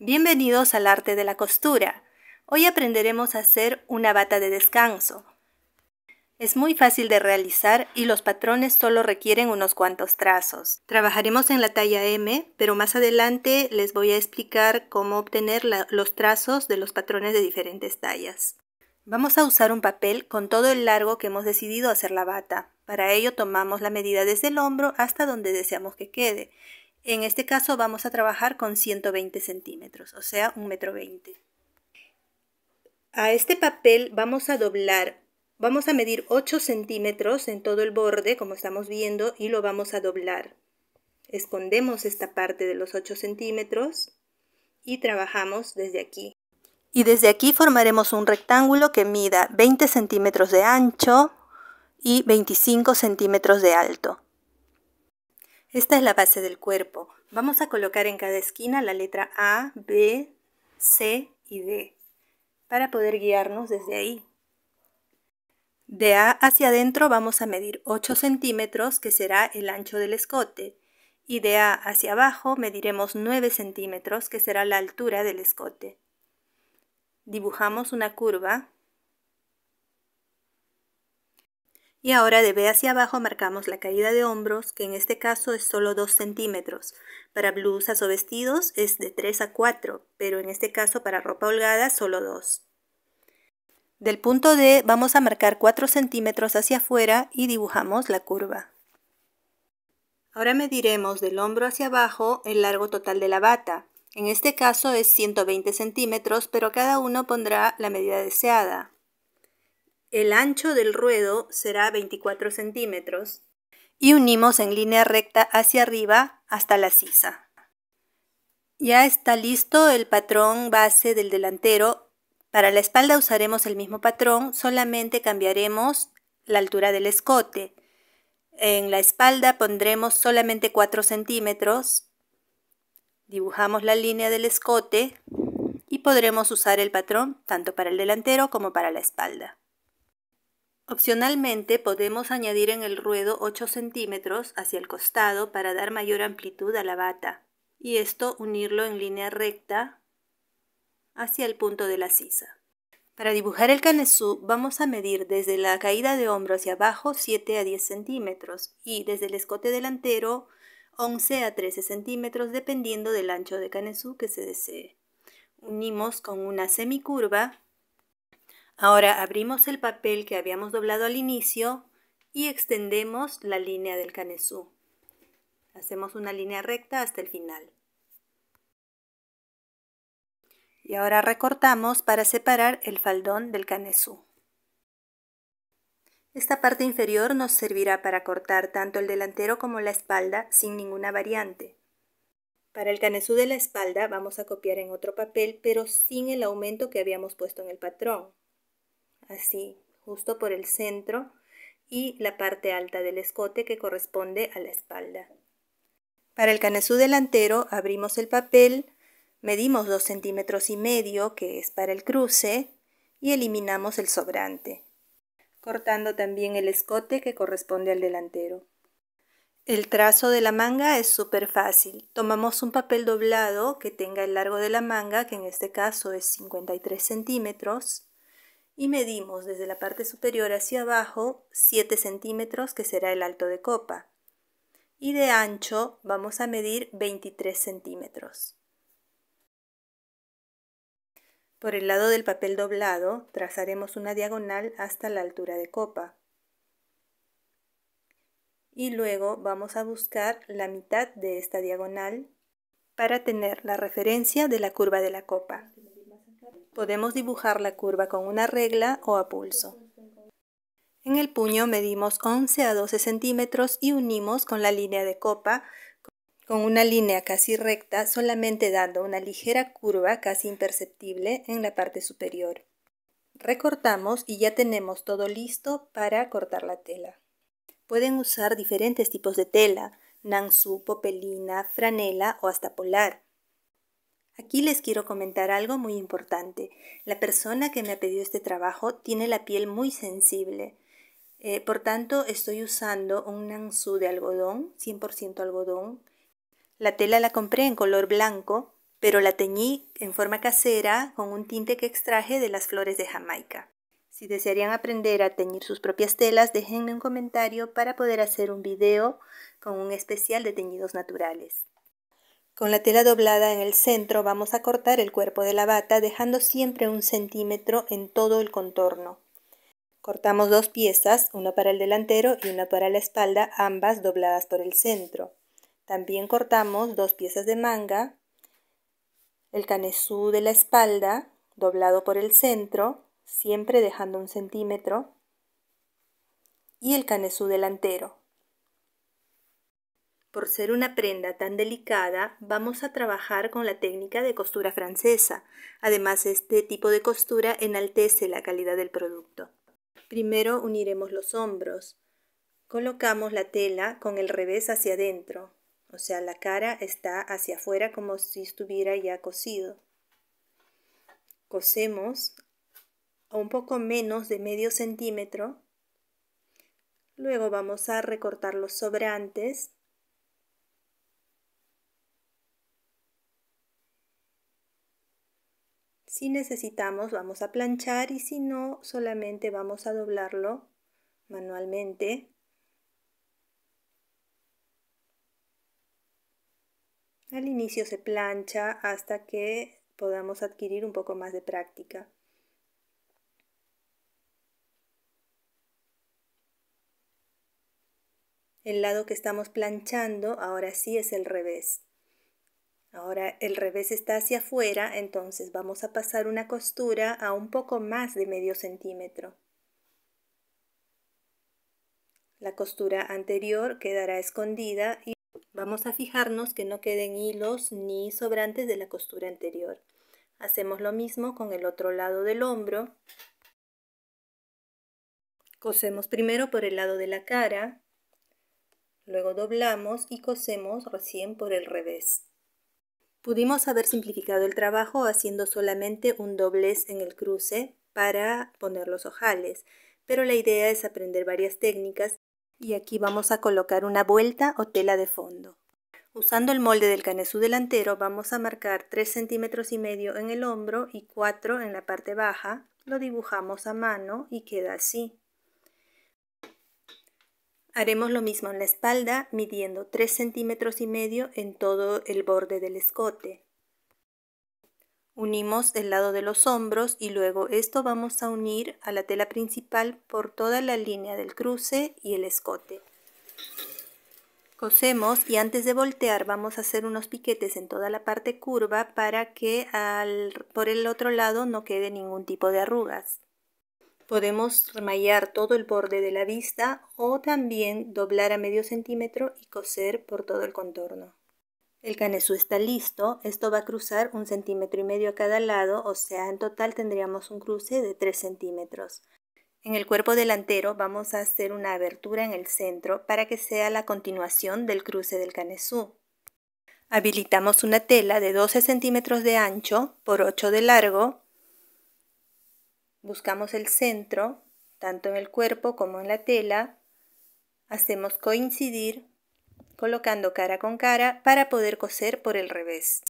Bienvenidos al arte de la costura. Hoy aprenderemos a hacer una bata de descanso. Es muy fácil de realizar y los patrones solo requieren unos cuantos trazos. Trabajaremos en la talla M, pero más adelante les voy a explicar cómo obtener los trazos de los patrones de diferentes tallas. Vamos a usar un papel con todo el largo que hemos decidido hacer la bata. Para ello tomamos la medida desde el hombro hasta donde deseamos que quede en este caso vamos a trabajar con 120 centímetros, o sea, un metro A este papel vamos a doblar, vamos a medir 8 centímetros en todo el borde, como estamos viendo, y lo vamos a doblar. Escondemos esta parte de los 8 centímetros y trabajamos desde aquí. Y desde aquí formaremos un rectángulo que mida 20 centímetros de ancho y 25 centímetros de alto. Esta es la base del cuerpo. Vamos a colocar en cada esquina la letra A, B, C y D para poder guiarnos desde ahí. De A hacia adentro vamos a medir 8 centímetros, que será el ancho del escote, y de A hacia abajo mediremos 9 centímetros, que será la altura del escote. Dibujamos una curva Y ahora de B hacia abajo marcamos la caída de hombros, que en este caso es solo 2 centímetros. Para blusas o vestidos es de 3 a 4, pero en este caso para ropa holgada solo 2. Del punto D vamos a marcar 4 centímetros hacia afuera y dibujamos la curva. Ahora mediremos del hombro hacia abajo el largo total de la bata. En este caso es 120 centímetros, pero cada uno pondrá la medida deseada. El ancho del ruedo será 24 centímetros y unimos en línea recta hacia arriba hasta la sisa. Ya está listo el patrón base del delantero. Para la espalda usaremos el mismo patrón, solamente cambiaremos la altura del escote. En la espalda pondremos solamente 4 centímetros. Dibujamos la línea del escote y podremos usar el patrón tanto para el delantero como para la espalda. Opcionalmente podemos añadir en el ruedo 8 centímetros hacia el costado para dar mayor amplitud a la bata y esto unirlo en línea recta hacia el punto de la sisa. Para dibujar el canesú vamos a medir desde la caída de hombro hacia abajo 7 a 10 centímetros y desde el escote delantero 11 a 13 centímetros dependiendo del ancho de canesú que se desee. Unimos con una semicurva Ahora abrimos el papel que habíamos doblado al inicio y extendemos la línea del canesú. Hacemos una línea recta hasta el final. Y ahora recortamos para separar el faldón del canesú. Esta parte inferior nos servirá para cortar tanto el delantero como la espalda sin ninguna variante. Para el canesú de la espalda vamos a copiar en otro papel pero sin el aumento que habíamos puesto en el patrón así, justo por el centro y la parte alta del escote que corresponde a la espalda. Para el canesú delantero abrimos el papel, medimos 2 centímetros y medio que es para el cruce y eliminamos el sobrante, cortando también el escote que corresponde al delantero. El trazo de la manga es súper fácil. Tomamos un papel doblado que tenga el largo de la manga, que en este caso es 53 centímetros, y medimos desde la parte superior hacia abajo 7 centímetros que será el alto de copa y de ancho vamos a medir 23 centímetros. Por el lado del papel doblado trazaremos una diagonal hasta la altura de copa y luego vamos a buscar la mitad de esta diagonal para tener la referencia de la curva de la copa. Podemos dibujar la curva con una regla o a pulso. En el puño medimos 11 a 12 centímetros y unimos con la línea de copa con una línea casi recta solamente dando una ligera curva casi imperceptible en la parte superior. Recortamos y ya tenemos todo listo para cortar la tela. Pueden usar diferentes tipos de tela, nansu, popelina, franela o hasta polar. Aquí les quiero comentar algo muy importante. La persona que me ha pedido este trabajo tiene la piel muy sensible. Eh, por tanto, estoy usando un nansu de algodón, 100% algodón. La tela la compré en color blanco, pero la teñí en forma casera con un tinte que extraje de las flores de Jamaica. Si desearían aprender a teñir sus propias telas, déjenme un comentario para poder hacer un video con un especial de teñidos naturales. Con la tela doblada en el centro vamos a cortar el cuerpo de la bata dejando siempre un centímetro en todo el contorno. Cortamos dos piezas, una para el delantero y una para la espalda, ambas dobladas por el centro. También cortamos dos piezas de manga, el canesú de la espalda, doblado por el centro, siempre dejando un centímetro, y el canesú delantero, por ser una prenda tan delicada, vamos a trabajar con la técnica de costura francesa. Además, este tipo de costura enaltece la calidad del producto. Primero uniremos los hombros. Colocamos la tela con el revés hacia adentro, o sea, la cara está hacia afuera como si estuviera ya cosido. Cosemos a un poco menos de medio centímetro. Luego vamos a recortar los sobrantes Si necesitamos vamos a planchar y si no solamente vamos a doblarlo manualmente. Al inicio se plancha hasta que podamos adquirir un poco más de práctica. El lado que estamos planchando ahora sí es el revés. Ahora el revés está hacia afuera, entonces vamos a pasar una costura a un poco más de medio centímetro. La costura anterior quedará escondida y vamos a fijarnos que no queden hilos ni sobrantes de la costura anterior. Hacemos lo mismo con el otro lado del hombro. Cosemos primero por el lado de la cara, luego doblamos y cosemos recién por el revés. Pudimos haber simplificado el trabajo haciendo solamente un doblez en el cruce para poner los ojales, pero la idea es aprender varias técnicas y aquí vamos a colocar una vuelta o tela de fondo. Usando el molde del canesú delantero vamos a marcar 3 centímetros y medio en el hombro y 4 en la parte baja, lo dibujamos a mano y queda así. Haremos lo mismo en la espalda, midiendo 3 centímetros y medio en todo el borde del escote. Unimos el lado de los hombros y luego esto vamos a unir a la tela principal por toda la línea del cruce y el escote. Cosemos y antes de voltear vamos a hacer unos piquetes en toda la parte curva para que al, por el otro lado no quede ningún tipo de arrugas. Podemos remallar todo el borde de la vista o también doblar a medio centímetro y coser por todo el contorno. El canesú está listo, esto va a cruzar un centímetro y medio a cada lado, o sea, en total tendríamos un cruce de 3 centímetros. En el cuerpo delantero vamos a hacer una abertura en el centro para que sea la continuación del cruce del canesú. Habilitamos una tela de 12 centímetros de ancho por 8 de largo buscamos el centro, tanto en el cuerpo como en la tela, hacemos coincidir colocando cara con cara para poder coser por el revés.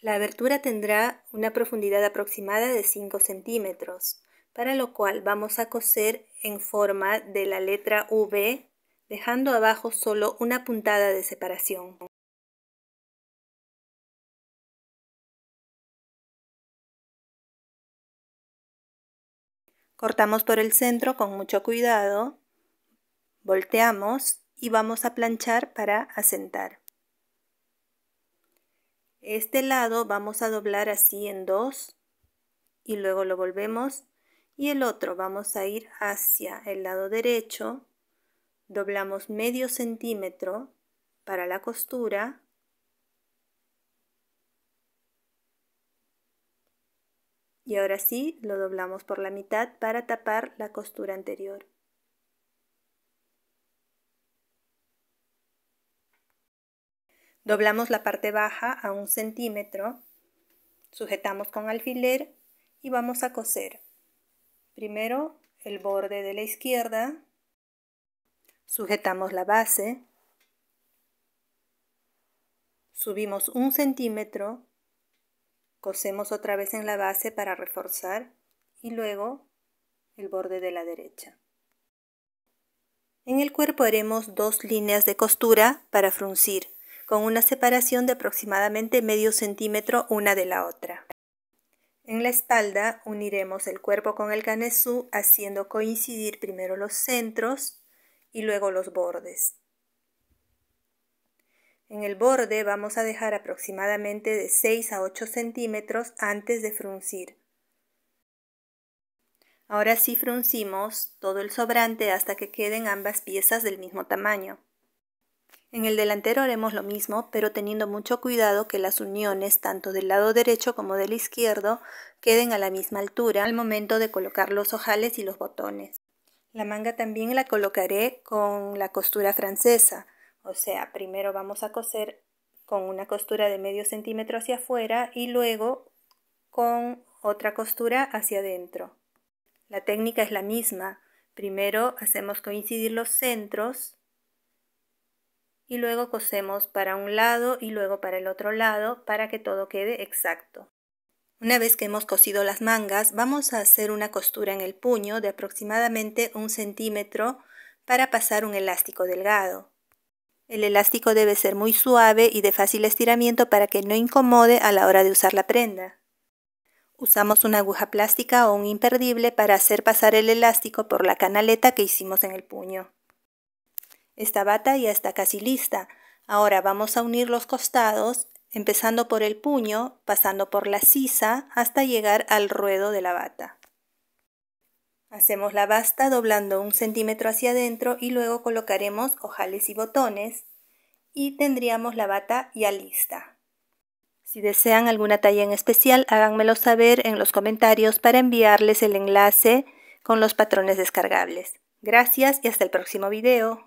La abertura tendrá una profundidad aproximada de 5 centímetros, para lo cual vamos a coser en forma de la letra V, dejando abajo solo una puntada de separación. Cortamos por el centro con mucho cuidado, volteamos y vamos a planchar para asentar. Este lado vamos a doblar así en dos y luego lo volvemos y el otro vamos a ir hacia el lado derecho, doblamos medio centímetro para la costura Y ahora sí, lo doblamos por la mitad para tapar la costura anterior. Doblamos la parte baja a un centímetro, sujetamos con alfiler y vamos a coser. Primero el borde de la izquierda, sujetamos la base, subimos un centímetro Cosemos otra vez en la base para reforzar y luego el borde de la derecha. En el cuerpo haremos dos líneas de costura para fruncir, con una separación de aproximadamente medio centímetro una de la otra. En la espalda uniremos el cuerpo con el canesú haciendo coincidir primero los centros y luego los bordes. En el borde vamos a dejar aproximadamente de 6 a 8 centímetros antes de fruncir. Ahora sí fruncimos todo el sobrante hasta que queden ambas piezas del mismo tamaño. En el delantero haremos lo mismo, pero teniendo mucho cuidado que las uniones tanto del lado derecho como del izquierdo queden a la misma altura al momento de colocar los ojales y los botones. La manga también la colocaré con la costura francesa, o sea, primero vamos a coser con una costura de medio centímetro hacia afuera y luego con otra costura hacia adentro. La técnica es la misma. Primero hacemos coincidir los centros y luego cosemos para un lado y luego para el otro lado para que todo quede exacto. Una vez que hemos cosido las mangas, vamos a hacer una costura en el puño de aproximadamente un centímetro para pasar un elástico delgado. El elástico debe ser muy suave y de fácil estiramiento para que no incomode a la hora de usar la prenda. Usamos una aguja plástica o un imperdible para hacer pasar el elástico por la canaleta que hicimos en el puño. Esta bata ya está casi lista. Ahora vamos a unir los costados, empezando por el puño, pasando por la sisa hasta llegar al ruedo de la bata. Hacemos la basta doblando un centímetro hacia adentro y luego colocaremos ojales y botones y tendríamos la bata ya lista. Si desean alguna talla en especial, háganmelo saber en los comentarios para enviarles el enlace con los patrones descargables. Gracias y hasta el próximo video.